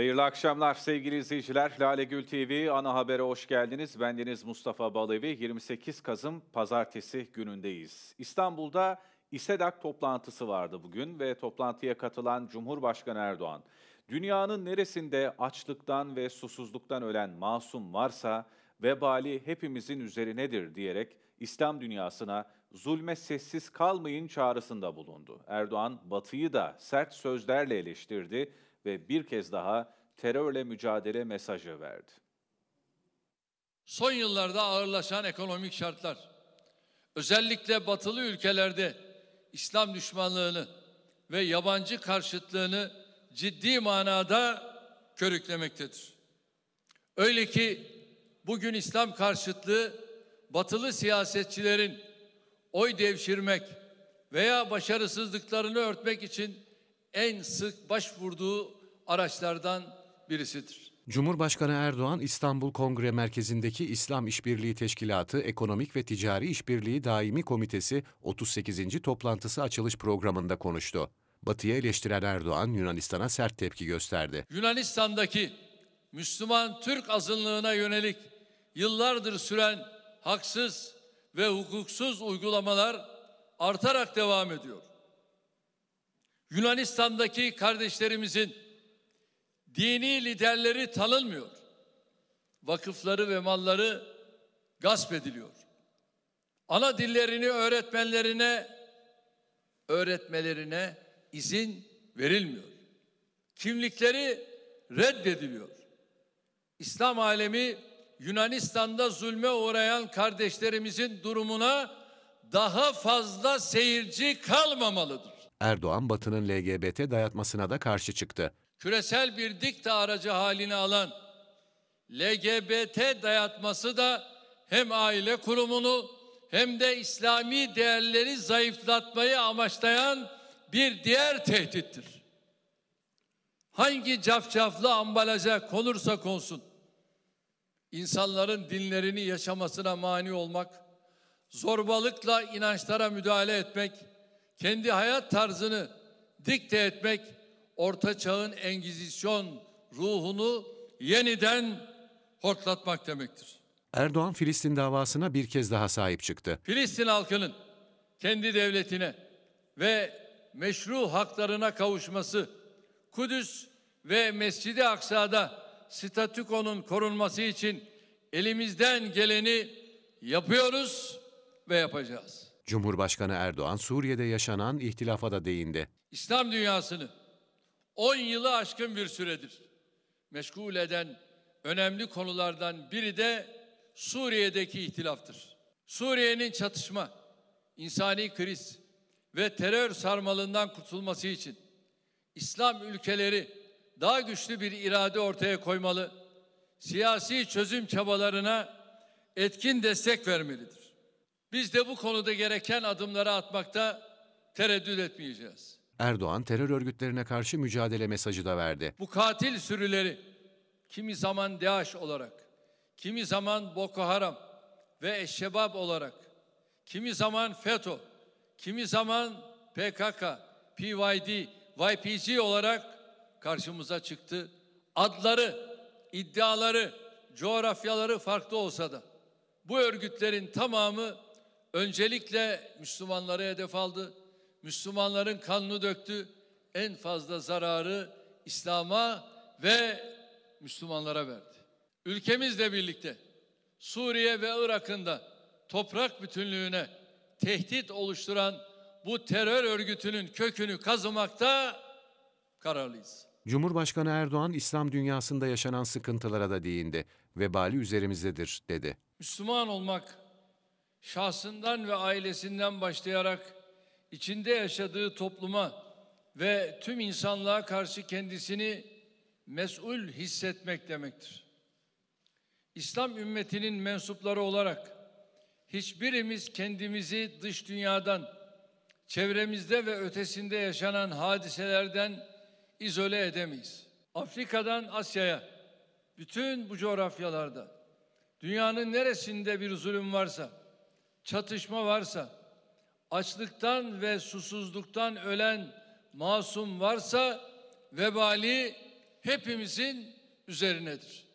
Hayırlı akşamlar sevgili izleyiciler. Lale Gül TV ana habere hoş geldiniz. Ben Deniz Mustafa Balevi. 28 Kasım pazartesi günündeyiz. İstanbul'da İSEDAK toplantısı vardı bugün ve toplantıya katılan Cumhurbaşkanı Erdoğan, dünyanın neresinde açlıktan ve susuzluktan ölen masum varsa vebali hepimizin üzerinedir diyerek İslam dünyasına zulme sessiz kalmayın çağrısında bulundu. Erdoğan batıyı da sert sözlerle eleştirdi ve bir kez daha terörle mücadele mesajı verdi. Son yıllarda ağırlaşan ekonomik şartlar, özellikle batılı ülkelerde İslam düşmanlığını ve yabancı karşıtlığını ciddi manada körüklemektedir. Öyle ki bugün İslam karşıtlığı batılı siyasetçilerin oy devşirmek veya başarısızlıklarını örtmek için en sık başvurduğu araçlardan birisidir. Cumhurbaşkanı Erdoğan İstanbul Kongre Merkezi'ndeki İslam İşbirliği Teşkilatı Ekonomik ve Ticari İşbirliği Daimi Komitesi 38. toplantısı açılış programında konuştu. Batı'ya eleştiren Erdoğan Yunanistan'a sert tepki gösterdi. Yunanistan'daki Müslüman Türk azınlığına yönelik yıllardır süren haksız ve hukuksuz uygulamalar artarak devam ediyor. Yunanistan'daki kardeşlerimizin dini liderleri tanınmıyor. Vakıfları ve malları gasp ediliyor. Ana dillerini öğretmenlerine öğretmelerine izin verilmiyor. Kimlikleri reddediliyor. İslam alemi Yunanistan'da zulme uğrayan kardeşlerimizin durumuna daha fazla seyirci kalmamalıdır. Erdoğan Batı'nın LGBT dayatmasına da karşı çıktı küresel bir dikta aracı haline alan LGBT dayatması da hem aile kurumunu hem de İslami değerleri zayıflatmayı amaçlayan bir diğer tehdittir. Hangi cafcaflı ambalaja konursa konsun, insanların dinlerini yaşamasına mani olmak, zorbalıkla inançlara müdahale etmek, kendi hayat tarzını dikte etmek Orta Çağ'ın Engizisyon ruhunu yeniden hortlatmak demektir. Erdoğan Filistin davasına bir kez daha sahip çıktı. Filistin halkının kendi devletine ve meşru haklarına kavuşması, Kudüs ve Mescid-i Aksa'da statükonun korunması için elimizden geleni yapıyoruz ve yapacağız. Cumhurbaşkanı Erdoğan Suriye'de yaşanan ihtilafa da değindi. İslam dünyasını 10 yılı aşkın bir süredir meşgul eden önemli konulardan biri de Suriye'deki ihtilaftır. Suriye'nin çatışma, insani kriz ve terör sarmalından kurtulması için İslam ülkeleri daha güçlü bir irade ortaya koymalı, siyasi çözüm çabalarına etkin destek vermelidir. Biz de bu konuda gereken adımları atmakta tereddüt etmeyeceğiz. Erdoğan terör örgütlerine karşı mücadele mesajı da verdi. Bu katil sürüleri kimi zaman DAEŞ olarak, kimi zaman Boko Haram ve Eşşebab olarak, kimi zaman FETÖ, kimi zaman PKK, PYD, YPG olarak karşımıza çıktı. Adları, iddiaları, coğrafyaları farklı olsa da bu örgütlerin tamamı öncelikle Müslümanları hedef aldı Müslümanların kanını döktü. En fazla zararı İslam'a ve Müslümanlara verdi. Ülkemizle birlikte Suriye ve Irak'ın da toprak bütünlüğüne tehdit oluşturan bu terör örgütünün kökünü kazımakta kararlıyız. Cumhurbaşkanı Erdoğan İslam dünyasında yaşanan sıkıntılara da değindi. Vebali üzerimizdedir dedi. Müslüman olmak şahsından ve ailesinden başlayarak içinde yaşadığı topluma ve tüm insanlığa karşı kendisini mesul hissetmek demektir. İslam ümmetinin mensupları olarak hiçbirimiz kendimizi dış dünyadan, çevremizde ve ötesinde yaşanan hadiselerden izole edemeyiz. Afrika'dan Asya'ya, bütün bu coğrafyalarda, dünyanın neresinde bir zulüm varsa, çatışma varsa, açlıktan ve susuzluktan ölen masum varsa vebali hepimizin üzerinedir.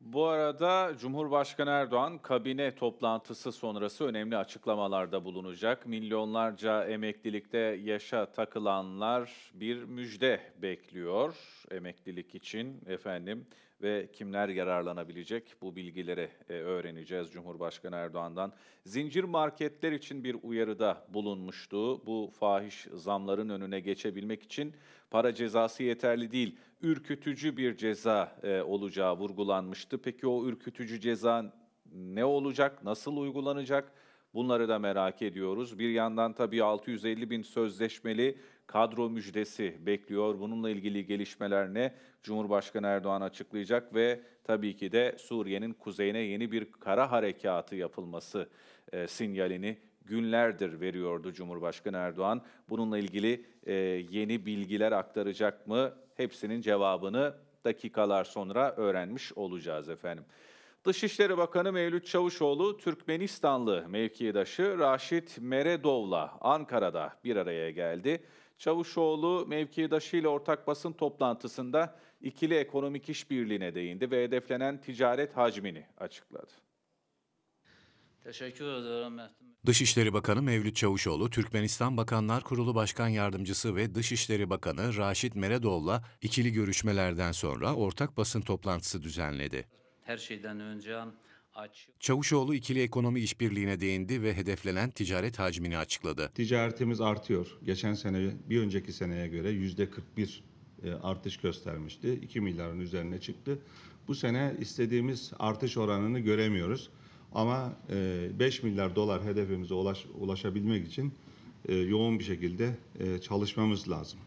Bu arada Cumhurbaşkanı Erdoğan kabine toplantısı sonrası önemli açıklamalarda bulunacak. Milyonlarca emeklilikte yaşa takılanlar bir müjde bekliyor emeklilik için efendim ve kimler yararlanabilecek bu bilgileri e, öğreneceğiz Cumhurbaşkanı Erdoğan'dan. Zincir marketler için bir uyarıda bulunmuştu. Bu fahiş zamların önüne geçebilmek için para cezası yeterli değil, ürkütücü bir ceza e, olacağı vurgulanmıştı. Peki o ürkütücü ceza ne olacak, nasıl uygulanacak? Bunları da merak ediyoruz. Bir yandan tabii 650 bin sözleşmeli kadro müjdesi bekliyor. Bununla ilgili gelişmeler ne? Cumhurbaşkanı Erdoğan açıklayacak ve tabii ki de Suriye'nin kuzeyine yeni bir kara harekatı yapılması e, sinyalini günlerdir veriyordu Cumhurbaşkanı Erdoğan. Bununla ilgili e, yeni bilgiler aktaracak mı? Hepsinin cevabını dakikalar sonra öğrenmiş olacağız efendim. Dışişleri Bakanı Mevlüt Çavuşoğlu, Türkmenistanlı mevkidaşı Raşit Meredov'la Ankara'da bir araya geldi. Çavuşoğlu mevkidaşıyla ortak basın toplantısında ikili ekonomik işbirliğine değindi ve hedeflenen ticaret hacmini açıkladı. Teşekkür ederim. Dışişleri Bakanı Mevlüt Çavuşoğlu, Türkmenistan Bakanlar Kurulu Başkan Yardımcısı ve Dışişleri Bakanı Raşit Meredoğlu'la ikili görüşmelerden sonra ortak basın toplantısı düzenledi. Her şeyden önce Çavuşoğlu ikili ekonomi işbirliğine değindi ve hedeflenen ticaret hacmini açıkladı. Ticaretimiz artıyor. Geçen sene bir önceki seneye göre yüzde 41 e, artış göstermişti. 2 milyarın üzerine çıktı. Bu sene istediğimiz artış oranını göremiyoruz. Ama 5 e, milyar dolar hedefimize ulaş, ulaşabilmek için e, yoğun bir şekilde çalışmamız lazım.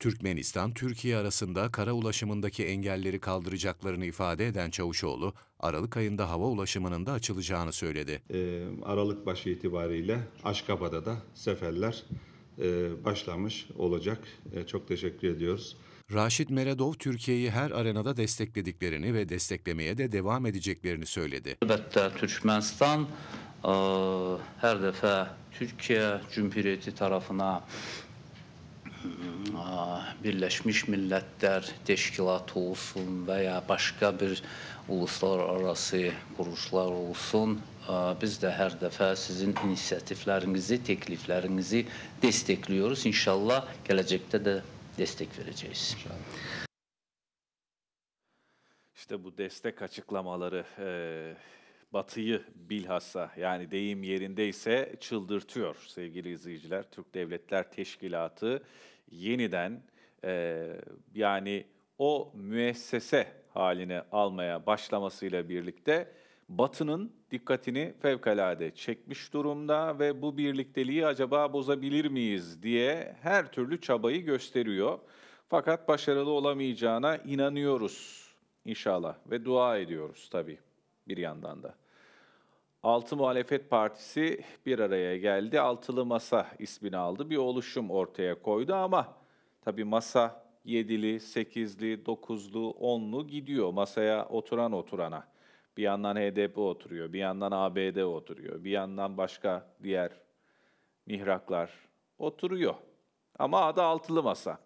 Türkmenistan-Türkiye arasında kara ulaşımındaki engelleri kaldıracaklarını ifade eden Çavuşoğlu, Aralık ayında hava ulaşımının da açılacağını söyledi. E, Aralık başı itibariyle Aşkabat'a da seferler e, başlamış olacak. E, çok teşekkür ediyoruz. Raşit Meredov Türkiye'yi her arenada desteklediklerini ve desteklemeye de devam edeceklerini söyledi. Elbette Türkmenistan e, her defa Türkiye Cumhuriyeti tarafına Ah, Birleşmiş Milletler Teşkilatı olsun veya başka bir uluslararası kuruluşlar olsun ah, biz de her defa sizin inisiyatiflerinizi, tekliflerinizi destekliyoruz. İnşallah gelecekte de destek vereceğiz. İnşallah. İşte bu destek açıklamaları e, Batı'yı bilhassa yani deyim yerindeyse çıldırtıyor sevgili izleyiciler. Türk Devletler Teşkilatı yeniden e, yani o müessese haline almaya başlamasıyla birlikte Batı'nın dikkatini fevkalade çekmiş durumda ve bu birlikteliği acaba bozabilir miyiz diye her türlü çabayı gösteriyor. Fakat başarılı olamayacağına inanıyoruz inşallah ve dua ediyoruz tabii bir yandan da. Altı Muhalefet Partisi bir araya geldi. Altılı Masa ismini aldı. Bir oluşum ortaya koydu ama tabii masa yedili, sekizli, dokuzlu, onlu gidiyor masaya oturan oturana. Bir yandan HDP oturuyor, bir yandan ABD oturuyor, bir yandan başka diğer mihraklar oturuyor. Ama adı altılı masa.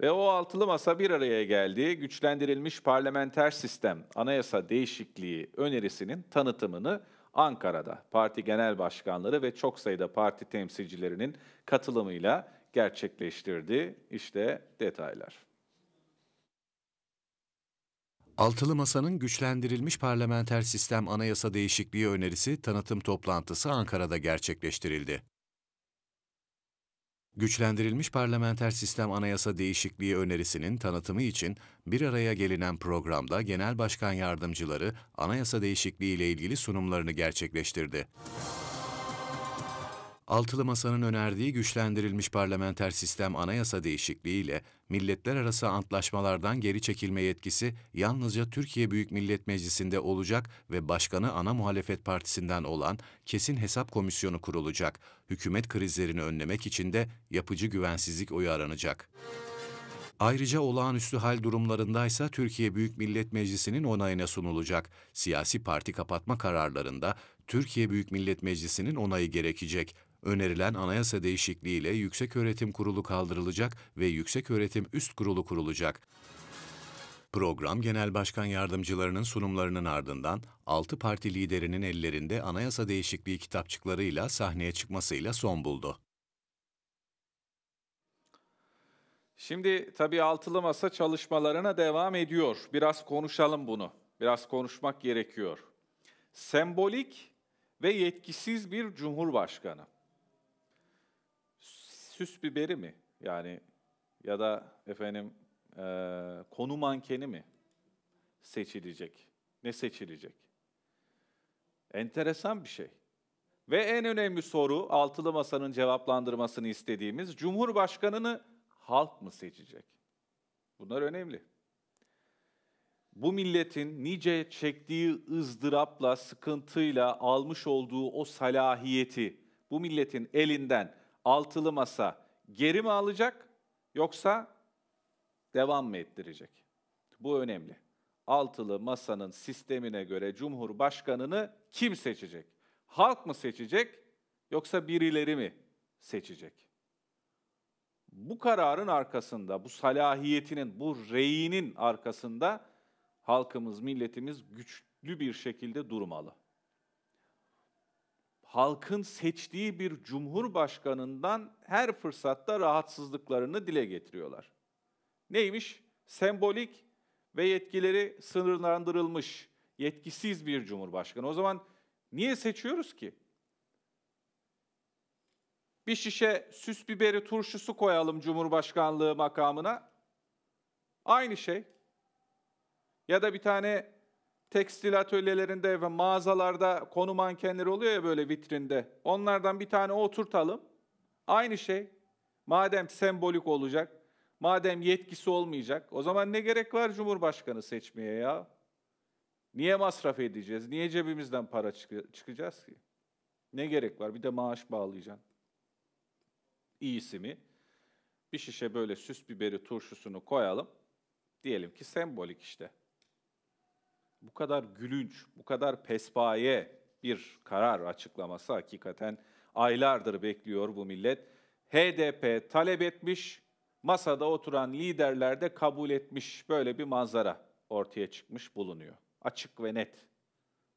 Ve o altılı masa bir araya geldi. Güçlendirilmiş parlamenter sistem anayasa değişikliği önerisinin tanıtımını Ankara'da parti genel başkanları ve çok sayıda parti temsilcilerinin katılımıyla gerçekleştirdi. İşte detaylar. Altılı Masa'nın güçlendirilmiş parlamenter sistem anayasa değişikliği önerisi tanıtım toplantısı Ankara'da gerçekleştirildi. Güçlendirilmiş parlamenter sistem anayasa değişikliği önerisinin tanıtımı için bir araya gelinen programda Genel Başkan Yardımcıları anayasa değişikliği ile ilgili sunumlarını gerçekleştirdi. Altılı Masa'nın önerdiği güçlendirilmiş parlamenter sistem anayasa değişikliğiyle milletler arası antlaşmalardan geri çekilme yetkisi yalnızca Türkiye Büyük Millet Meclisi'nde olacak ve başkanı ana muhalefet partisinden olan kesin hesap komisyonu kurulacak. Hükümet krizlerini önlemek için de yapıcı güvensizlik oyu aranacak. Ayrıca olağanüstü hal durumlarındaysa Türkiye Büyük Millet Meclisi'nin onayına sunulacak. Siyasi parti kapatma kararlarında Türkiye Büyük Millet Meclisi'nin onayı gerekecek. Önerilen anayasa değişikliğiyle Yükseköğretim Kurulu kaldırılacak ve Yükseköğretim Üst Kurulu kurulacak. Program Genel Başkan Yardımcılarının sunumlarının ardından 6 parti liderinin ellerinde anayasa değişikliği kitapçıklarıyla sahneye çıkmasıyla son buldu. Şimdi tabii altılı masa çalışmalarına devam ediyor. Biraz konuşalım bunu. Biraz konuşmak gerekiyor. Sembolik ve yetkisiz bir cumhurbaşkanı süs biberi mi? Yani ya da efendim e, konu mankeni mi seçilecek? Ne seçilecek? Enteresan bir şey. Ve en önemli soru, altılı masanın cevaplandırmasını istediğimiz, Cumhurbaşkanını halk mı seçecek? Bunlar önemli. Bu milletin nice çektiği ızdırapla, sıkıntıyla almış olduğu o salahiyeti bu milletin elinden altılı masa geri mi alacak yoksa devam mı ettirecek? Bu önemli. Altılı masanın sistemine göre Cumhurbaşkanını kim seçecek? Halk mı seçecek yoksa birileri mi seçecek? Bu kararın arkasında, bu salahiyetinin, bu reyinin arkasında halkımız, milletimiz güçlü bir şekilde durmalı halkın seçtiği bir cumhurbaşkanından her fırsatta rahatsızlıklarını dile getiriyorlar. Neymiş? Sembolik ve yetkileri sınırlandırılmış, yetkisiz bir cumhurbaşkanı. O zaman niye seçiyoruz ki? Bir şişe süs biberi turşusu koyalım cumhurbaşkanlığı makamına. Aynı şey. Ya da bir tane tekstil atölyelerinde ve mağazalarda konu mankenleri oluyor ya böyle vitrinde. Onlardan bir tane oturtalım. Aynı şey. Madem sembolik olacak, madem yetkisi olmayacak, o zaman ne gerek var Cumhurbaşkanı seçmeye ya? Niye masraf edeceğiz? Niye cebimizden para çık çıkacağız ki? Ne gerek var? Bir de maaş bağlayacaksın. İyisi mi? Bir şişe böyle süs biberi turşusunu koyalım. Diyelim ki sembolik işte bu kadar gülünç, bu kadar pespaye bir karar açıklaması hakikaten aylardır bekliyor bu millet. HDP talep etmiş, masada oturan liderler de kabul etmiş. Böyle bir manzara ortaya çıkmış bulunuyor. Açık ve net.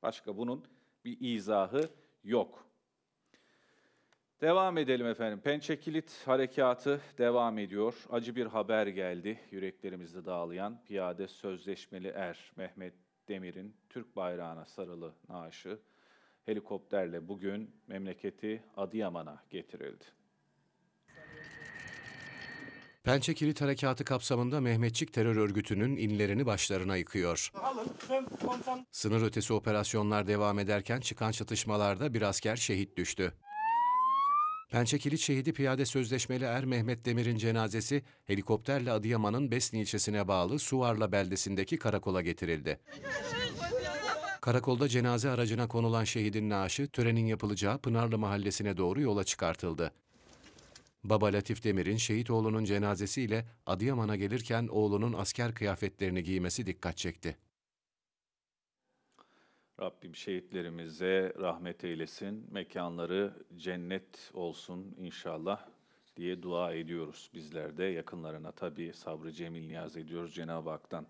Başka bunun bir izahı yok. Devam edelim efendim. Pençe Kilit harekatı devam ediyor. Acı bir haber geldi. Yüreklerimizi dağlayan piyade sözleşmeli er Mehmet Demir'in Türk bayrağına sarılı naaşı helikopterle bugün memleketi Adıyaman'a getirildi. Pençe Kilit Harekatı kapsamında Mehmetçik terör örgütünün inlerini başlarına yıkıyor. Sınır ötesi operasyonlar devam ederken çıkan çatışmalarda bir asker şehit düştü. Pençekilit Şehidi Piyade Sözleşmeli Er Mehmet Demir'in cenazesi helikopterle Adıyaman'ın Besni ilçesine bağlı Suvarla beldesindeki karakola getirildi. Karakolda cenaze aracına konulan şehidin naaşı törenin yapılacağı Pınarlı Mahallesi'ne doğru yola çıkartıldı. Baba Latif Demir'in şehit oğlunun cenazesiyle Adıyaman'a gelirken oğlunun asker kıyafetlerini giymesi dikkat çekti. Rabbim şehitlerimize rahmet eylesin, mekanları cennet olsun inşallah diye dua ediyoruz bizler de. Yakınlarına tabii sabrı cemil niyaz ediyoruz Cenab-ı Hak'tan.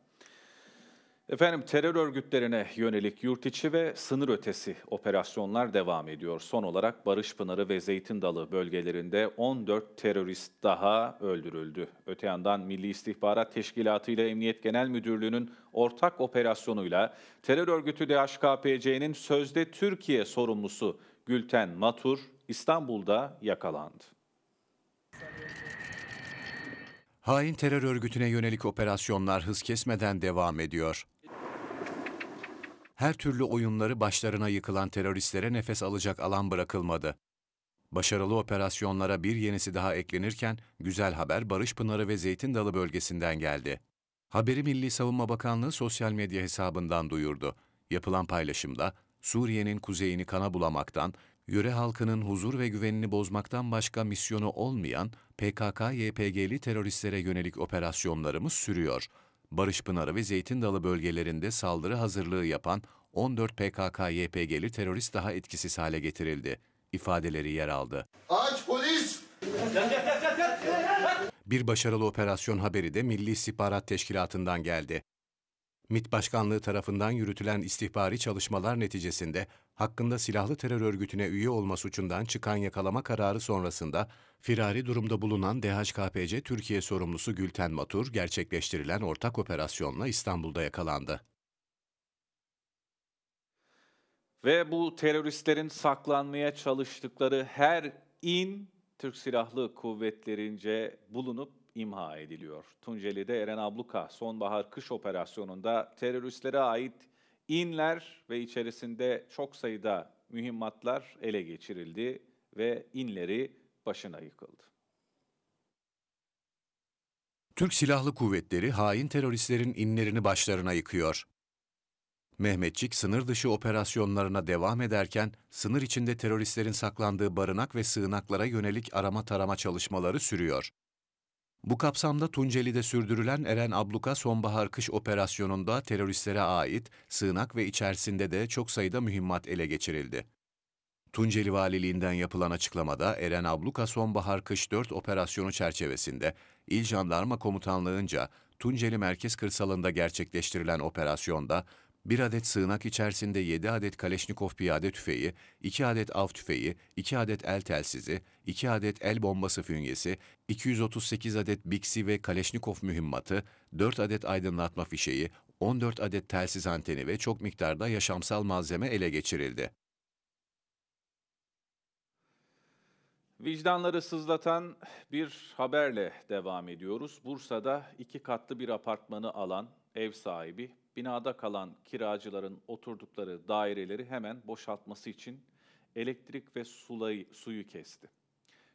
Efendim terör örgütlerine yönelik yurt içi ve sınır ötesi operasyonlar devam ediyor. Son olarak Barış Pınarı ve Zeytin Dalı bölgelerinde 14 terörist daha öldürüldü. Öte yandan Milli İstihbarat Teşkilatı ile Emniyet Genel Müdürlüğü'nün ortak operasyonuyla terör örgütü DHKPC'nin sözde Türkiye sorumlusu Gülten Matur İstanbul'da yakalandı. Hain terör örgütüne yönelik operasyonlar hız kesmeden devam ediyor. Her türlü oyunları başlarına yıkılan teröristlere nefes alacak alan bırakılmadı. Başarılı operasyonlara bir yenisi daha eklenirken güzel haber Barış Pınarı ve Zeytin Dalı bölgesinden geldi. Haberi Milli Savunma Bakanlığı sosyal medya hesabından duyurdu. Yapılan paylaşımda Suriye'nin kuzeyini kana bulamaktan, yöre halkının huzur ve güvenini bozmaktan başka misyonu olmayan PKK-YPG'li teröristlere yönelik operasyonlarımız sürüyor. Barış Pınarı ve Zeytin Dalı bölgelerinde saldırı hazırlığı yapan 14 PKK-YPG'li terörist daha etkisiz hale getirildi. İfadeleri yer aldı. Aç polis! Bir başarılı operasyon haberi de Milli İstihbarat Teşkilatı'ndan geldi. MİT Başkanlığı tarafından yürütülen istihbari çalışmalar neticesinde hakkında silahlı terör örgütüne üye olma suçundan çıkan yakalama kararı sonrasında firari durumda bulunan DHKPC Türkiye sorumlusu Gülten Matur gerçekleştirilen ortak operasyonla İstanbul'da yakalandı. Ve bu teröristlerin saklanmaya çalıştıkları her in Türk Silahlı Kuvvetleri'nce bulunup imha ediliyor. Tunceli'de Eren Abluka sonbahar kış operasyonunda teröristlere ait inler ve içerisinde çok sayıda mühimmatlar ele geçirildi ve inleri başına yıkıldı. Türk Silahlı Kuvvetleri hain teröristlerin inlerini başlarına yıkıyor. Mehmetçik sınır dışı operasyonlarına devam ederken sınır içinde teröristlerin saklandığı barınak ve sığınaklara yönelik arama tarama çalışmaları sürüyor. Bu kapsamda Tunceli'de sürdürülen Eren Abluka sonbahar kış operasyonunda teröristlere ait sığınak ve içerisinde de çok sayıda mühimmat ele geçirildi. Tunceli Valiliğinden yapılan açıklamada Eren Abluka Sonbahar Kış 4 operasyonu çerçevesinde İl Jandarma Komutanlığı'nca Tunceli Merkez Kırsalı'nda gerçekleştirilen operasyonda 1 adet sığınak içerisinde 7 adet Kaleşnikov piyade tüfeği, 2 adet av tüfeği, 2 adet el telsizi, 2 adet el bombası fünyesi, 238 adet Bixi ve Kaleşnikov mühimmatı, 4 adet aydınlatma fişeği, 14 adet telsiz anteni ve çok miktarda yaşamsal malzeme ele geçirildi. Vicdanları sızlatan bir haberle devam ediyoruz. Bursa'da iki katlı bir apartmanı alan ev sahibi binada kalan kiracıların oturdukları daireleri hemen boşaltması için elektrik ve sulayı, suyu kesti.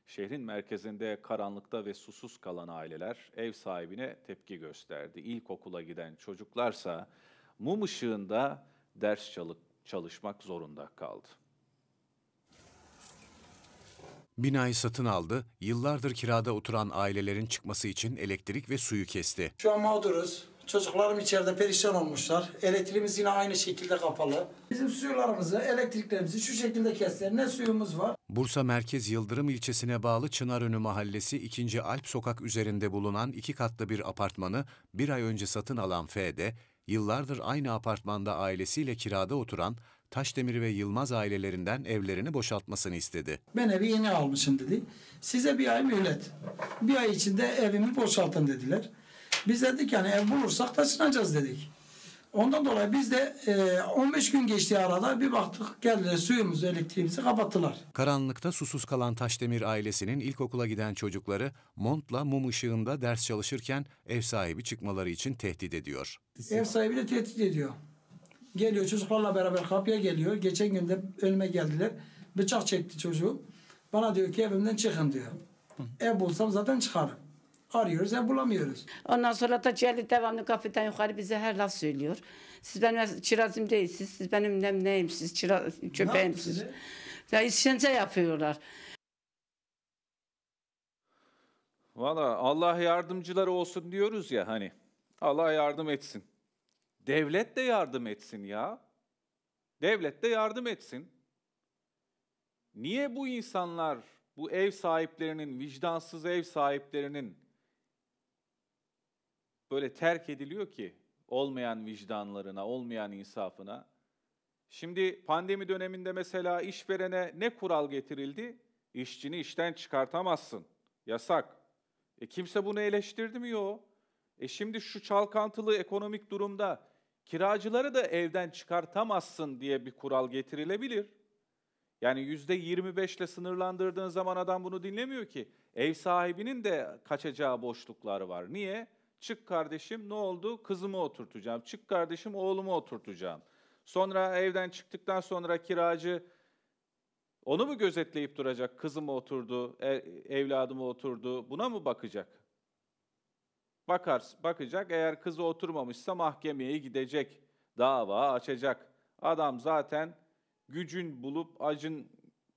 Şehrin merkezinde karanlıkta ve susuz kalan aileler ev sahibine tepki gösterdi. İlkokula giden çocuklarsa mum ışığında ders çalıp çalışmak zorunda kaldı. Binayı satın aldı, yıllardır kirada oturan ailelerin çıkması için elektrik ve suyu kesti. Şu an mağduruz. Çocuklarım içeride perişan olmuşlar. Elektriğimiz yine aynı şekilde kapalı. Bizim sularımızı, elektriklerimizi şu şekilde kestiler. Ne suyumuz var? Bursa Merkez Yıldırım ilçesine bağlı Çınarönü Mahallesi 2. Alp Sokak üzerinde bulunan iki katlı bir apartmanı bir ay önce satın alan F'de, yıllardır aynı apartmanda ailesiyle kirada oturan Taşdemir ve Yılmaz ailelerinden evlerini boşaltmasını istedi. Ben evi yeni almışım dedi. Size bir ay mühlet. Bir ay içinde evimi boşaltın dediler. Biz dedik yani ev bulursak da sınacağız dedik. Ondan dolayı biz de e, 15 gün geçtiği arada bir baktık geldiler suyumuzu, elektriğimizi kapattılar. Karanlıkta susuz kalan Taşdemir ailesinin ilkokula giden çocukları montla mum ışığında ders çalışırken ev sahibi çıkmaları için tehdit ediyor. Ev sahibi de tehdit ediyor. Geliyor çocuklarla beraber kapıya geliyor. Geçen gün de önüme geldiler. Bıçak çekti çocuğu. Bana diyor ki evimden çıkın diyor. Hı. Ev bulsam zaten çıkarım arıyoruz ve bulamıyoruz. Ondan sonra da Cihal'i devamlı kafeden yukarı bize her laf söylüyor. Siz benim çırazım değilsiniz, siz benim nem, neyim, siz çıra, köpeğim siz. Ya işkence yapıyorlar. Valla Allah yardımcıları olsun diyoruz ya hani. Allah yardım etsin. Devlet de yardım etsin ya. Devlet de yardım etsin. Niye bu insanlar, bu ev sahiplerinin, vicdansız ev sahiplerinin böyle terk ediliyor ki olmayan vicdanlarına, olmayan insafına. Şimdi pandemi döneminde mesela işverene ne kural getirildi? İşçini işten çıkartamazsın. Yasak. E kimse bunu eleştirdi mi? Yok. E şimdi şu çalkantılı ekonomik durumda kiracıları da evden çıkartamazsın diye bir kural getirilebilir. Yani yüzde %25 ile sınırlandırdığın zaman adam bunu dinlemiyor ki. Ev sahibinin de kaçacağı boşluklar var. Niye? Çık kardeşim ne oldu? Kızımı oturtacağım. Çık kardeşim oğlumu oturtacağım. Sonra evden çıktıktan sonra kiracı onu mu gözetleyip duracak? Kızımı oturdu, e, evladımı oturdu. Buna mı bakacak? Bakar, bakacak. Eğer kızı oturmamışsa mahkemeye gidecek. Dava açacak. Adam zaten gücün bulup acın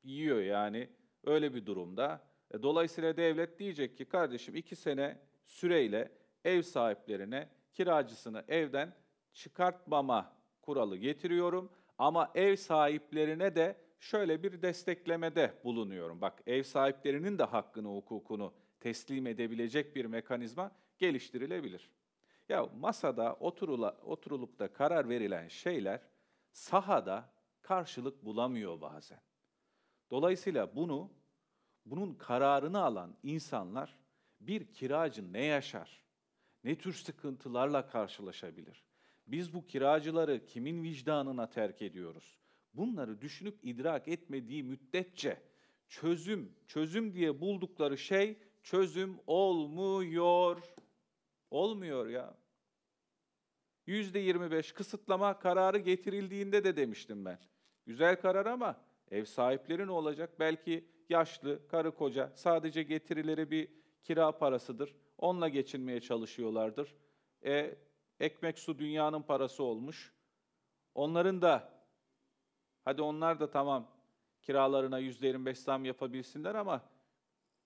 yiyor yani öyle bir durumda. E, dolayısıyla devlet diyecek ki kardeşim iki sene süreyle ev sahiplerine kiracısını evden çıkartmama kuralı getiriyorum ama ev sahiplerine de şöyle bir desteklemede bulunuyorum. Bak ev sahiplerinin de hakkını, hukukunu teslim edebilecek bir mekanizma geliştirilebilir. Ya masada oturula, oturulup da karar verilen şeyler sahada karşılık bulamıyor bazen. Dolayısıyla bunu bunun kararını alan insanlar bir kiracı ne yaşar? ne tür sıkıntılarla karşılaşabilir? Biz bu kiracıları kimin vicdanına terk ediyoruz? Bunları düşünüp idrak etmediği müddetçe çözüm, çözüm diye buldukları şey çözüm olmuyor. Olmuyor ya. %25 kısıtlama kararı getirildiğinde de demiştim ben. Güzel karar ama ev sahipleri ne olacak? Belki yaşlı, karı koca sadece getirileri bir kira parasıdır Onunla geçinmeye çalışıyorlardır. E, ekmek su dünyanın parası olmuş. Onların da, hadi onlar da tamam kiralarına yüzde %25 zam yapabilsinler ama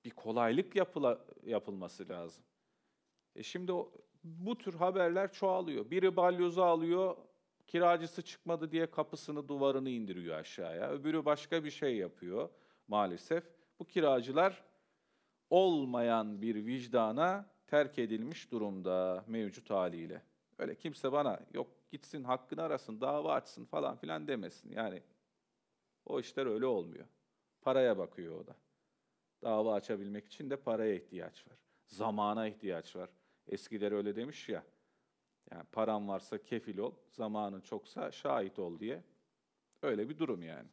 bir kolaylık yapıla, yapılması lazım. E şimdi o, bu tür haberler çoğalıyor. Biri balyozu alıyor, kiracısı çıkmadı diye kapısını duvarını indiriyor aşağıya. Öbürü başka bir şey yapıyor maalesef. Bu kiracılar olmayan bir vicdana terk edilmiş durumda mevcut haliyle. Öyle kimse bana yok gitsin hakkını arasın, dava açsın falan filan demesin. Yani o işler öyle olmuyor. Paraya bakıyor o da. Dava açabilmek için de paraya ihtiyaç var. Zamana ihtiyaç var. Eskiler öyle demiş ya. Yani param varsa kefil ol, zamanın çoksa şahit ol diye. Öyle bir durum yani.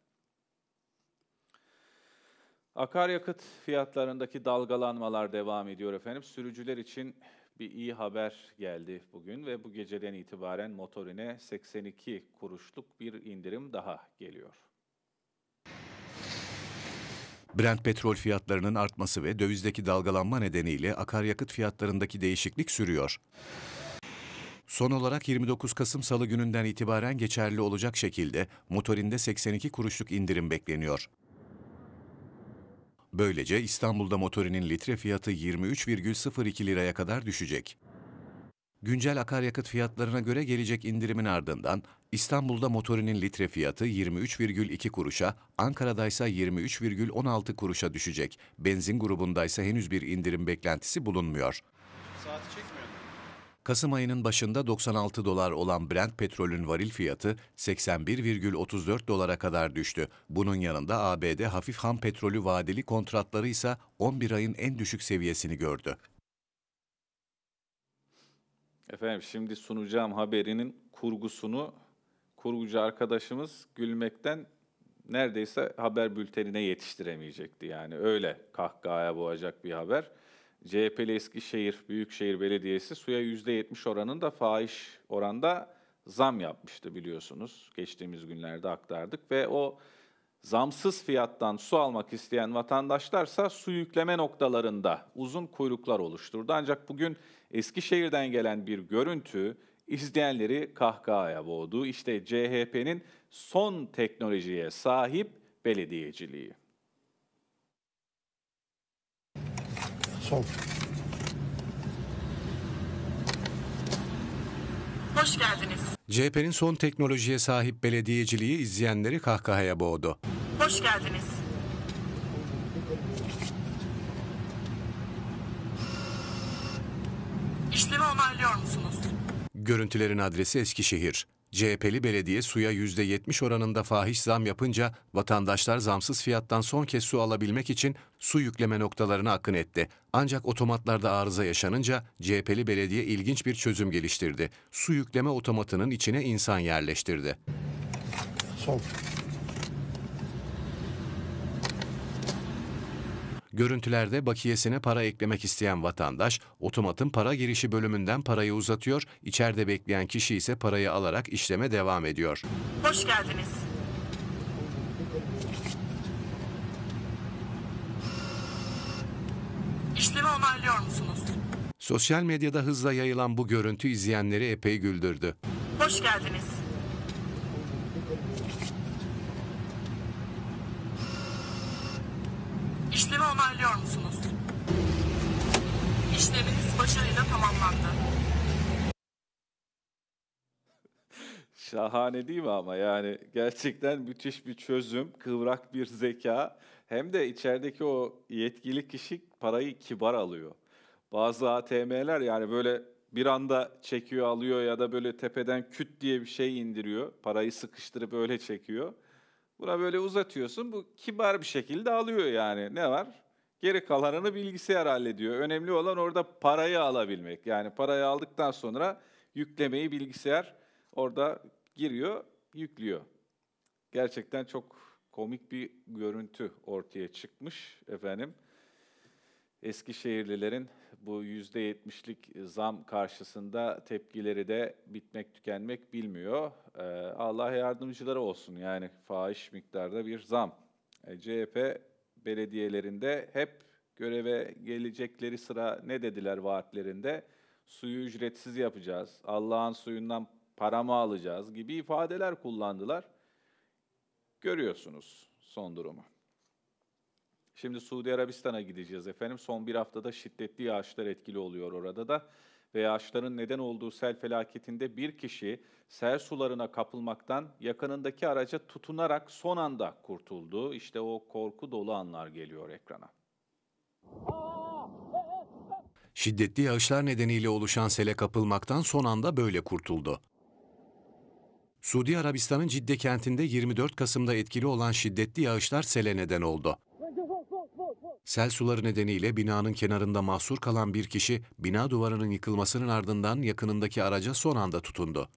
Akaryakıt fiyatlarındaki dalgalanmalar devam ediyor efendim. Sürücüler için bir iyi haber geldi bugün ve bu geceden itibaren motorine 82 kuruşluk bir indirim daha geliyor. Brent petrol fiyatlarının artması ve dövizdeki dalgalanma nedeniyle akaryakıt fiyatlarındaki değişiklik sürüyor. Son olarak 29 Kasım Salı gününden itibaren geçerli olacak şekilde motorinde 82 kuruşluk indirim bekleniyor. Böylece İstanbul'da motorinin litre fiyatı 23,02 liraya kadar düşecek. Güncel akaryakıt fiyatlarına göre gelecek indirimin ardından İstanbul'da motorinin litre fiyatı 23,2 kuruşa, Ankara'da ise 23,16 kuruşa düşecek. Benzin grubunda ise henüz bir indirim beklentisi bulunmuyor. Saati çekmiyor. Kasım ayının başında 96 dolar olan Brent petrolün varil fiyatı 81,34 dolara kadar düştü. Bunun yanında ABD hafif ham petrolü vadeli kontratları ise 11 ayın en düşük seviyesini gördü. Efendim şimdi sunacağım haberinin kurgusunu kurgucu arkadaşımız gülmekten neredeyse haber bültenine yetiştiremeyecekti. Yani öyle kahkahaya boğacak bir haber. CHP'li Eskişehir Büyükşehir Belediyesi suya %70 oranında faiz oranda zam yapmıştı biliyorsunuz. Geçtiğimiz günlerde aktardık ve o zamsız fiyattan su almak isteyen vatandaşlarsa su yükleme noktalarında uzun kuyruklar oluşturdu. Ancak bugün Eskişehir'den gelen bir görüntü izleyenleri kahkahaya boğdu. İşte CHP'nin son teknolojiye sahip belediyeciliği. Sol. Hoş geldiniz. CHP'nin son teknolojiye sahip belediyeciliği izleyenleri kahkahaya boğdu. Hoş geldiniz. İşlemi onaylıyor musunuz? Görüntülerin adresi Eskişehir. CHP'li belediye suya %70 oranında fahiş zam yapınca vatandaşlar zamsız fiyattan son kez su alabilmek için su yükleme noktalarına akın etti. Ancak otomatlarda arıza yaşanınca CHP'li belediye ilginç bir çözüm geliştirdi. Su yükleme otomatının içine insan yerleştirdi. Son. Görüntülerde bakiyesine para eklemek isteyen vatandaş, otomatın para girişi bölümünden parayı uzatıyor, içeride bekleyen kişi ise parayı alarak işleme devam ediyor. Hoş geldiniz. İşlemi onaylıyor musunuz? Sosyal medyada hızla yayılan bu görüntü izleyenleri epey güldürdü. Hoş geldiniz. İşlemi onaylıyor musunuz? İşleminiz başarıyla tamamlandı. Şahane değil mi ama yani gerçekten müthiş bir çözüm, kıvrak bir zeka. Hem de içerideki o yetkili kişi parayı kibar alıyor. Bazı ATM'ler yani böyle bir anda çekiyor alıyor ya da böyle tepeden küt diye bir şey indiriyor. Parayı sıkıştırıp öyle çekiyor. Buna böyle uzatıyorsun. Bu kibar bir şekilde alıyor yani. Ne var? Geri kalanını bilgisayar hallediyor. Önemli olan orada parayı alabilmek. Yani parayı aldıktan sonra yüklemeyi bilgisayar orada giriyor, yüklüyor. Gerçekten çok komik bir görüntü ortaya çıkmış efendim. Eskişehirlilerin bu yüzde %70'lik e, zam karşısında tepkileri de bitmek tükenmek bilmiyor. E, Allah yardımcıları olsun yani fahiş miktarda bir zam. E, CHP belediyelerinde hep göreve gelecekleri sıra ne dediler vaatlerinde? Suyu ücretsiz yapacağız, Allah'ın suyundan para alacağız gibi ifadeler kullandılar. Görüyorsunuz son durumu. Şimdi Suudi Arabistan'a gideceğiz efendim. Son bir haftada şiddetli yağışlar etkili oluyor orada da. Ve yağışların neden olduğu sel felaketinde bir kişi sel sularına kapılmaktan yakınındaki araca tutunarak son anda kurtuldu. İşte o korku dolu anlar geliyor ekrana. Şiddetli yağışlar nedeniyle oluşan sele kapılmaktan son anda böyle kurtuldu. Suudi Arabistan'ın Cidde kentinde 24 Kasım'da etkili olan şiddetli yağışlar sele neden oldu. Sel suları nedeniyle binanın kenarında mahsur kalan bir kişi bina duvarının yıkılmasının ardından yakınındaki araca son anda tutundu.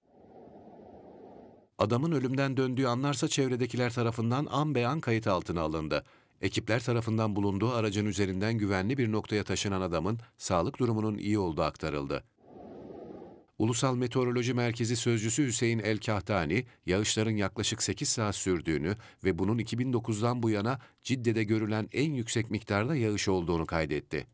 Adamın ölümden döndüğü anlarsa çevredekiler tarafından an beyan kayıt altına alındı. Ekipler tarafından bulunduğu aracın üzerinden güvenli bir noktaya taşınan adamın sağlık durumunun iyi olduğu aktarıldı. Ulusal Meteoroloji Merkezi Sözcüsü Hüseyin El Kahtani, yağışların yaklaşık 8 saat sürdüğünü ve bunun 2009'dan bu yana Cidde'de görülen en yüksek miktarda yağış olduğunu kaydetti.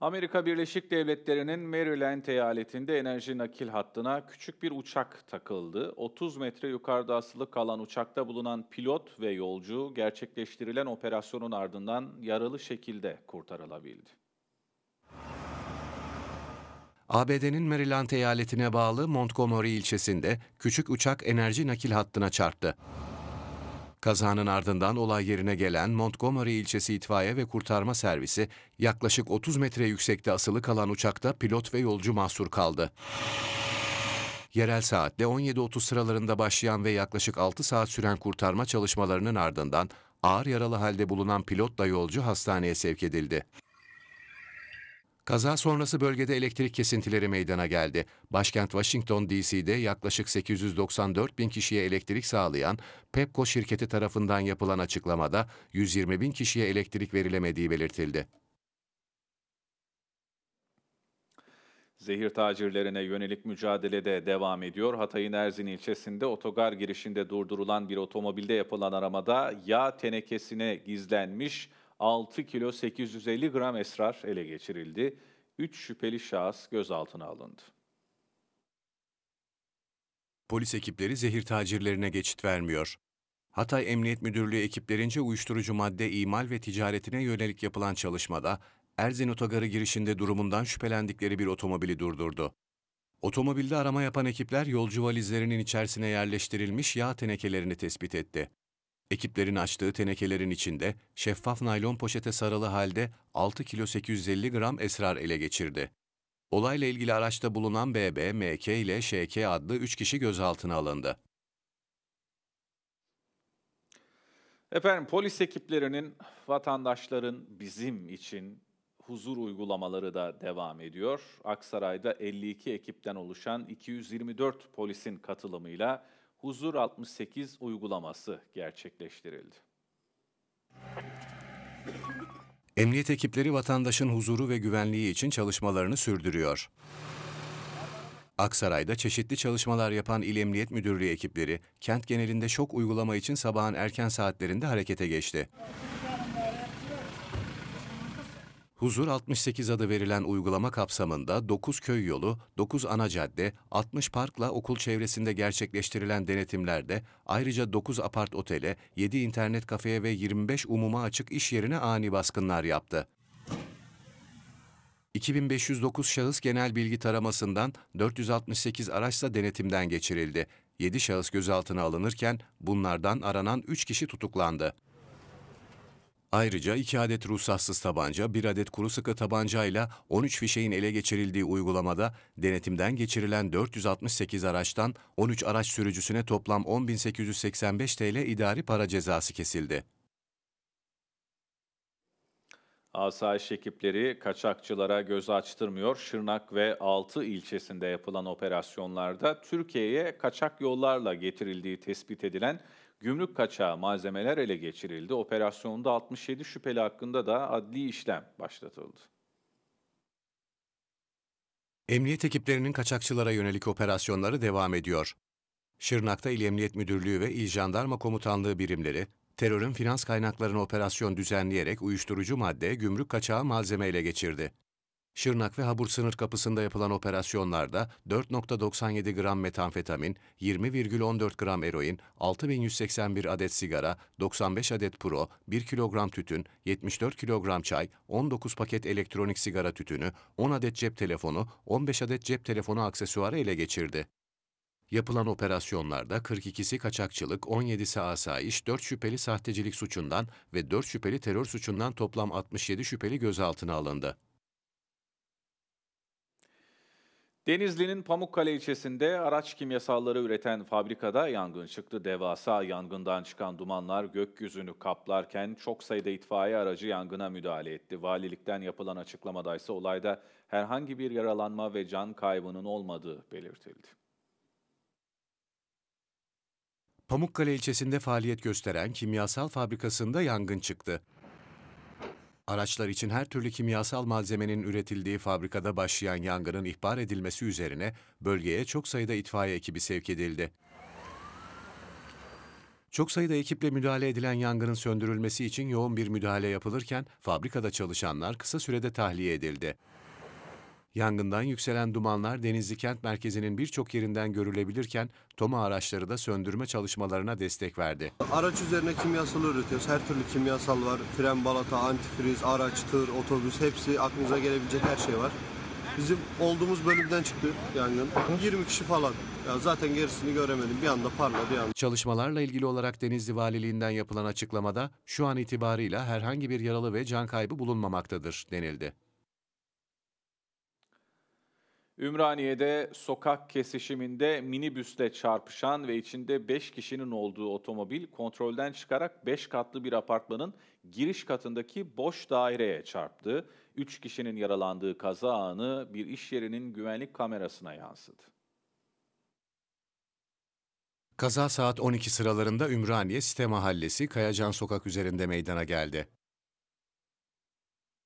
Amerika Birleşik Devletleri'nin Maryland eyaletinde enerji nakil hattına küçük bir uçak takıldı. 30 metre yukarıda asılı kalan uçakta bulunan pilot ve yolcu gerçekleştirilen operasyonun ardından yaralı şekilde kurtarılabildi. ABD'nin Maryland eyaletine bağlı Montgomery ilçesinde küçük uçak enerji nakil hattına çarptı. Kazanın ardından olay yerine gelen Montgomery ilçesi itfaiye ve kurtarma servisi yaklaşık 30 metre yüksekte asılı kalan uçakta pilot ve yolcu mahsur kaldı. Yerel saatle 17.30 sıralarında başlayan ve yaklaşık 6 saat süren kurtarma çalışmalarının ardından ağır yaralı halde bulunan pilotla yolcu hastaneye sevk edildi. Kaza sonrası bölgede elektrik kesintileri meydana geldi. Başkent Washington DC'de yaklaşık 894 bin kişiye elektrik sağlayan Pepco şirketi tarafından yapılan açıklamada 120 bin kişiye elektrik verilemediği belirtildi. Zehir tacirlerine yönelik mücadele de devam ediyor. Hatay'ın Erzin ilçesinde otogar girişinde durdurulan bir otomobilde yapılan aramada yağ tenekesine gizlenmiş 6 kilo 850 gram esrar ele geçirildi. 3 şüpheli şahıs gözaltına alındı. Polis ekipleri zehir tacirlerine geçit vermiyor. Hatay Emniyet Müdürlüğü ekiplerince uyuşturucu madde imal ve ticaretine yönelik yapılan çalışmada Erzin Otogarı girişinde durumundan şüphelendikleri bir otomobili durdurdu. Otomobilde arama yapan ekipler yolcu valizlerinin içerisine yerleştirilmiş yağ tenekelerini tespit etti. Ekiplerin açtığı tenekelerin içinde şeffaf naylon poşete sarılı halde 6 kilo 850 gram esrar ele geçirdi. Olayla ilgili araçta bulunan BB, MK ile ŞK adlı 3 kişi gözaltına alındı. Efendim polis ekiplerinin vatandaşların bizim için huzur uygulamaları da devam ediyor. Aksaray'da 52 ekipten oluşan 224 polisin katılımıyla Huzur 68 uygulaması gerçekleştirildi. Emniyet ekipleri vatandaşın huzuru ve güvenliği için çalışmalarını sürdürüyor. Aksaray'da çeşitli çalışmalar yapan İl Emniyet Müdürlüğü ekipleri kent genelinde şok uygulama için sabahın erken saatlerinde harekete geçti. Huzur 68 adı verilen uygulama kapsamında 9 köy yolu, 9 ana cadde, 60 parkla okul çevresinde gerçekleştirilen denetimlerde ayrıca 9 apart otele, 7 internet kafeye ve 25 umuma açık iş yerine ani baskınlar yaptı. 2509 şahıs genel bilgi taramasından 468 araçla denetimden geçirildi. 7 şahıs gözaltına alınırken bunlardan aranan 3 kişi tutuklandı. Ayrıca 2 adet ruhsatsız tabanca, 1 adet kuru sıkı tabanca ile 13 fişeğin ele geçirildiği uygulamada denetimden geçirilen 468 araçtan 13 araç sürücüsüne toplam 10.885 TL idari para cezası kesildi. Asayiş ekipleri kaçakçılara göz açtırmıyor. Şırnak ve Altı ilçesinde yapılan operasyonlarda Türkiye'ye kaçak yollarla getirildiği tespit edilen Gümrük kaçağı malzemeler ele geçirildi. Operasyonda 67 şüpheli hakkında da adli işlem başlatıldı. Emniyet ekiplerinin kaçakçılara yönelik operasyonları devam ediyor. Şırnak'ta İl Emniyet Müdürlüğü ve İl Jandarma Komutanlığı birimleri, terörün finans kaynaklarını operasyon düzenleyerek uyuşturucu madde, gümrük kaçağı malzeme ele geçirdi. Şırnak ve Habur sınır kapısında yapılan operasyonlarda 4.97 gram metamfetamin, 20,14 gram eroin, 6181 adet sigara, 95 adet pro, 1 kilogram tütün, 74 kilogram çay, 19 paket elektronik sigara tütünü, 10 adet cep telefonu, 15 adet cep telefonu aksesuarı ele geçirdi. Yapılan operasyonlarda 42'si kaçakçılık, 17'si asayiş, 4 şüpheli sahtecilik suçundan ve 4 şüpheli terör suçundan toplam 67 şüpheli gözaltına alındı. Denizli'nin Pamukkale ilçesinde araç kimyasalları üreten fabrikada yangın çıktı. Devasa yangından çıkan dumanlar gökyüzünü kaplarken çok sayıda itfaiye aracı yangına müdahale etti. Valilikten yapılan açıklamada ise olayda herhangi bir yaralanma ve can kaybının olmadığı belirtildi. Pamukkale ilçesinde faaliyet gösteren kimyasal fabrikasında yangın çıktı. Araçlar için her türlü kimyasal malzemenin üretildiği fabrikada başlayan yangının ihbar edilmesi üzerine bölgeye çok sayıda itfaiye ekibi sevk edildi. Çok sayıda ekiple müdahale edilen yangının söndürülmesi için yoğun bir müdahale yapılırken fabrikada çalışanlar kısa sürede tahliye edildi. Yangından yükselen dumanlar Denizli kent merkezinin birçok yerinden görülebilirken TOMA araçları da söndürme çalışmalarına destek verdi. Araç üzerine kimyasal üretiyoruz. Her türlü kimyasal var. Fren balata, antifriz, araç, tır, otobüs hepsi aklınıza gelebilecek her şey var. Bizim olduğumuz bölümden çıktı yangın. 20 kişi falan. Ya zaten gerisini göremedim. Bir anda parladı yani. Çalışmalarla ilgili olarak Denizli Valiliğinden yapılan açıklamada şu an itibarıyla herhangi bir yaralı ve can kaybı bulunmamaktadır denildi. Ümraniye'de sokak kesişiminde minibüsle çarpışan ve içinde 5 kişinin olduğu otomobil kontrolden çıkarak 5 katlı bir apartmanın giriş katındaki boş daireye çarptı. 3 kişinin yaralandığı kaza anı bir iş yerinin güvenlik kamerasına yansıdı. Kaza saat 12 sıralarında Ümraniye Site Mahallesi Kayacan Sokak üzerinde meydana geldi.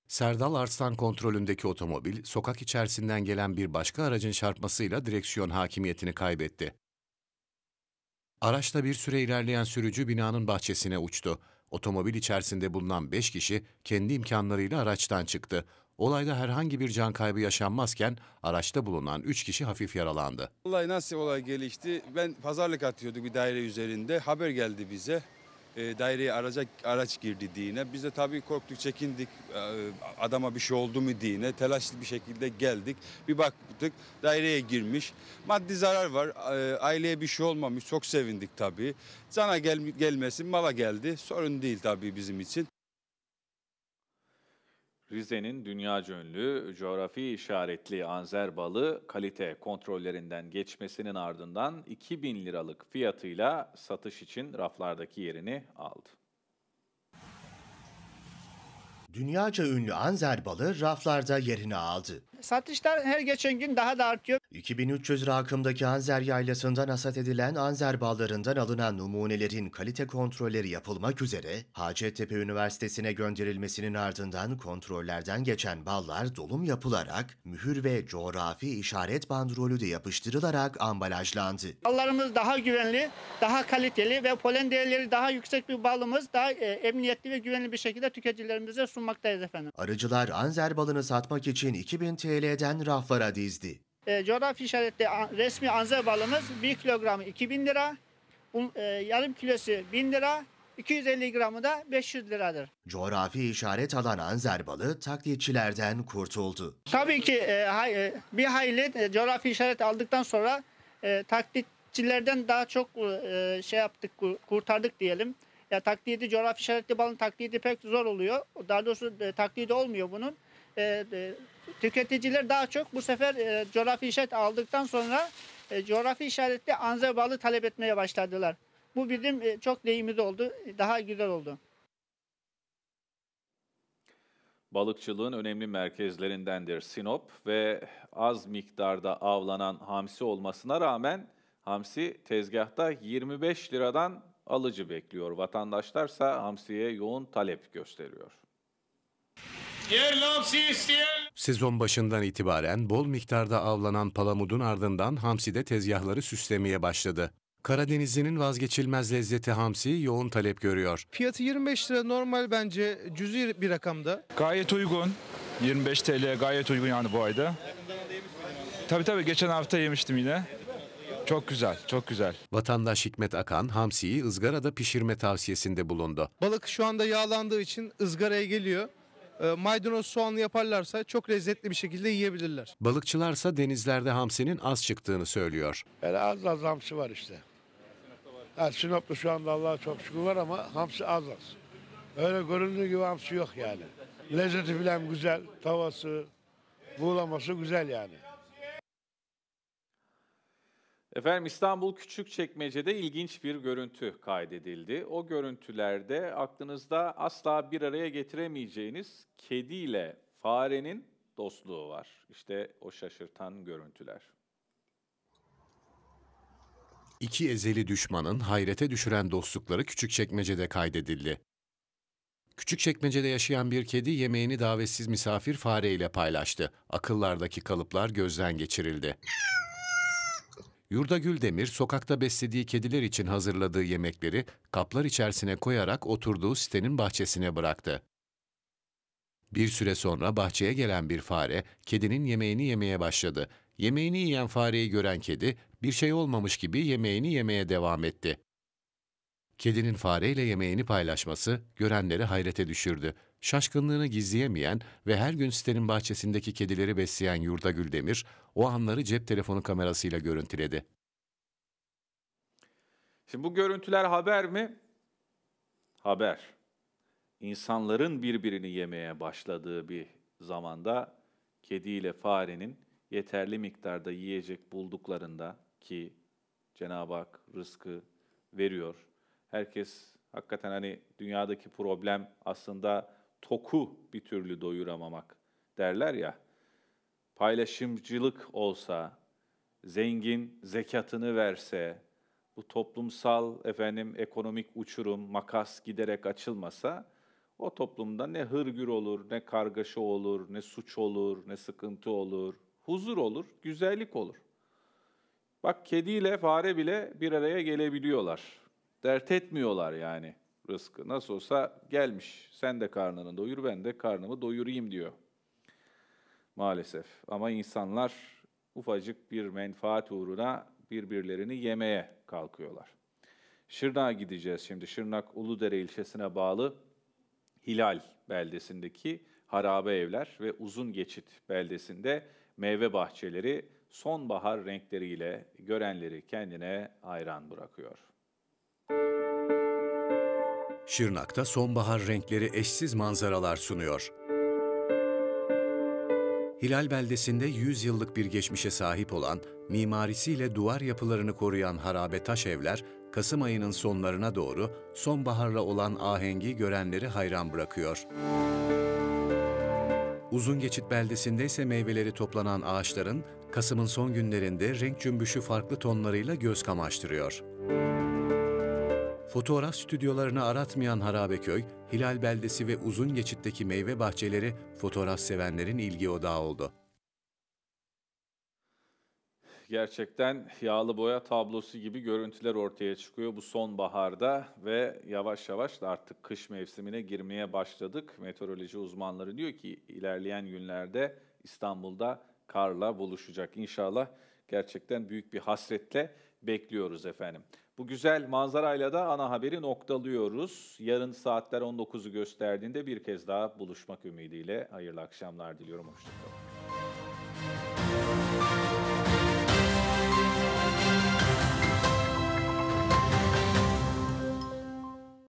Serdal Arslan kontrolündeki otomobil, sokak içerisinden gelen bir başka aracın çarpmasıyla direksiyon hakimiyetini kaybetti. Araçta bir süre ilerleyen sürücü binanın bahçesine uçtu. Otomobil içerisinde bulunan 5 kişi kendi imkanlarıyla araçtan çıktı. Olayda herhangi bir can kaybı yaşanmazken araçta bulunan 3 kişi hafif yaralandı. Olay nasıl olay gelişti? Ben pazarlık atıyorduk bir daire üzerinde. Haber geldi bize e, daireye araca, araç girdi diye. Biz de tabii korktuk, çekindik. E, adama bir şey oldu mu diye. Telaşlı bir şekilde geldik. Bir baktık daireye girmiş. Maddi zarar var. E, aileye bir şey olmamış. Çok sevindik tabii. sana gel, gelmesin mala geldi. Sorun değil tabii bizim için. Rize'nin dünya cönlü, coğrafi işaretli anzer balı kalite kontrollerinden geçmesinin ardından 2000 liralık fiyatıyla satış için raflardaki yerini aldı. Dünyaca ünlü anzer balı raflarda yerini aldı. Satışlar her geçen gün daha da artıyor. 2300 rakımdaki Anzer yaylasından hasat edilen Anzer ballarından alınan numunelerin kalite kontrolleri yapılmak üzere Hacettepe Üniversitesi'ne gönderilmesinin ardından kontrollerden geçen ballar dolum yapılarak mühür ve coğrafi işaret bandrolü de yapıştırılarak ambalajlandı. Ballarımız daha güvenli, daha kaliteli ve polen değerleri daha yüksek bir balımız daha e, emniyetli ve güvenli bir şekilde tüketicilerimize sunmaktayız efendim. Arıcılar Anzer balını satmak için 2000 TL'den raflara dizdi. E, coğrafi işaretli resmi anzer balımız 1 kilogramı 2000 lira, e, yarım kilosu 1000 lira, 250 gramı da 500 liradır. Coğrafi işaret alan anzer balı taklitçilerden kurtuldu. Tabii ki e, hay, e, bir hayli e, coğrafi işaret aldıktan sonra e, taklitçilerden daha çok e, şey yaptık, kurtardık diyelim. Ya taklidi coğrafi işaretli balın taklidi pek zor oluyor. Daha doğrusu e, taklidi olmuyor bunun e, tüketiciler daha çok bu sefer e, coğrafi işaret aldıktan sonra e, coğrafi işaretli anze balı talep etmeye başladılar. Bu bizim e, çok lehimiz oldu, daha güzel oldu. Balıkçılığın önemli merkezlerindendir Sinop ve az miktarda avlanan hamsi olmasına rağmen hamsi tezgahta 25 liradan alıcı bekliyor. Vatandaşlarsa hamsiye yoğun talep gösteriyor. Sezon başından itibaren bol miktarda avlanan palamudun ardından hamsi de tezgahları süslemeye başladı. Karadenizli'nin vazgeçilmez lezzeti hamsi yoğun talep görüyor. Fiyatı 25 lira normal bence cüzi bir rakamda. Gayet uygun. 25 TL gayet uygun yani bu ayda. Tabii tabii geçen hafta yemiştim yine. Çok güzel, çok güzel. Vatandaş Hikmet Akan hamsiyi ızgarada pişirme tavsiyesinde bulundu. Balık şu anda yağlandığı için ızgaraya geliyor. E, maydanoz soğanlı yaparlarsa çok lezzetli bir şekilde yiyebilirler. Balıkçılarsa denizlerde hamsinin az çıktığını söylüyor. Yani az az hamsi var işte. Yani Sinop'ta şu anda Allah'a çok şükür var ama hamsi az az. Öyle göründüğü gibi hamsi yok yani. Lezzeti falan güzel, tavası, buğulaması güzel yani. Efendim İstanbul Küçükçekmece'de ilginç bir görüntü kaydedildi. O görüntülerde aklınızda asla bir araya getiremeyeceğiniz kediyle farenin dostluğu var. İşte o şaşırtan görüntüler. İki ezeli düşmanın hayrete düşüren dostlukları Küçükçekmece'de kaydedildi. Küçükçekmece'de yaşayan bir kedi yemeğini davetsiz misafir fareyle paylaştı. Akıllardaki kalıplar gözden geçirildi. Yurda Güldemir, sokakta beslediği kediler için hazırladığı yemekleri kaplar içerisine koyarak oturduğu sitenin bahçesine bıraktı. Bir süre sonra bahçeye gelen bir fare, kedinin yemeğini yemeye başladı. Yemeğini yiyen fareyi gören kedi, bir şey olmamış gibi yemeğini yemeye devam etti. Kedinin fareyle yemeğini paylaşması görenleri hayrete düşürdü. Şaşkınlığını gizleyemeyen ve her gün sitenin bahçesindeki kedileri besleyen Yurda Güldemir, o anları cep telefonu kamerasıyla görüntüledi. Şimdi bu görüntüler haber mi? Haber. İnsanların birbirini yemeye başladığı bir zamanda kediyle farenin yeterli miktarda yiyecek bulduklarında ki Cenab-ı Hak rızkı veriyor. Herkes hakikaten hani dünyadaki problem aslında toku bir türlü doyuramamak derler ya. Paylaşımcılık olsa, zengin zekatını verse, bu toplumsal efendim ekonomik uçurum, makas giderek açılmasa o toplumda ne hırgür olur, ne kargaşa olur, ne suç olur, ne sıkıntı olur, huzur olur, güzellik olur. Bak kediyle fare bile bir araya gelebiliyorlar. Dert etmiyorlar yani rızkı. Nasıl olsa gelmiş, sen de karnını doyur, ben de karnımı doyurayım diyor maalesef. Ama insanlar ufacık bir menfaat uğruna birbirlerini yemeye kalkıyorlar. Şırnak'a gideceğiz şimdi. Şırnak Uludere ilçesine bağlı Hilal beldesindeki harabe evler ve uzun geçit beldesinde meyve bahçeleri sonbahar renkleriyle görenleri kendine hayran bırakıyor. Şırnak'ta sonbahar renkleri eşsiz manzaralar sunuyor. Hilal beldesinde 100 yıllık bir geçmişe sahip olan, mimarisiyle duvar yapılarını koruyan harabe taş evler, Kasım ayının sonlarına doğru sonbaharla olan ahengi görenleri hayran bırakıyor. Uzungeçit beldesinde ise meyveleri toplanan ağaçların, Kasım'ın son günlerinde renk cümbüşü farklı tonlarıyla göz kamaştırıyor. Fotoğraf stüdyolarını aratmayan Harabeköy, Hilal Beldesi ve uzun geçitteki meyve bahçeleri fotoğraf sevenlerin ilgi odağı oldu. Gerçekten yağlı boya tablosu gibi görüntüler ortaya çıkıyor bu sonbaharda ve yavaş yavaş da artık kış mevsimine girmeye başladık. Meteoroloji uzmanları diyor ki ilerleyen günlerde İstanbul'da karla buluşacak. İnşallah gerçekten büyük bir hasretle bekliyoruz efendim. Bu güzel manzarayla da ana haberi noktalıyoruz. Yarın saatler 19'u gösterdiğinde bir kez daha buluşmak ümidiyle hayırlı akşamlar diliyorum. Hoşçakalın.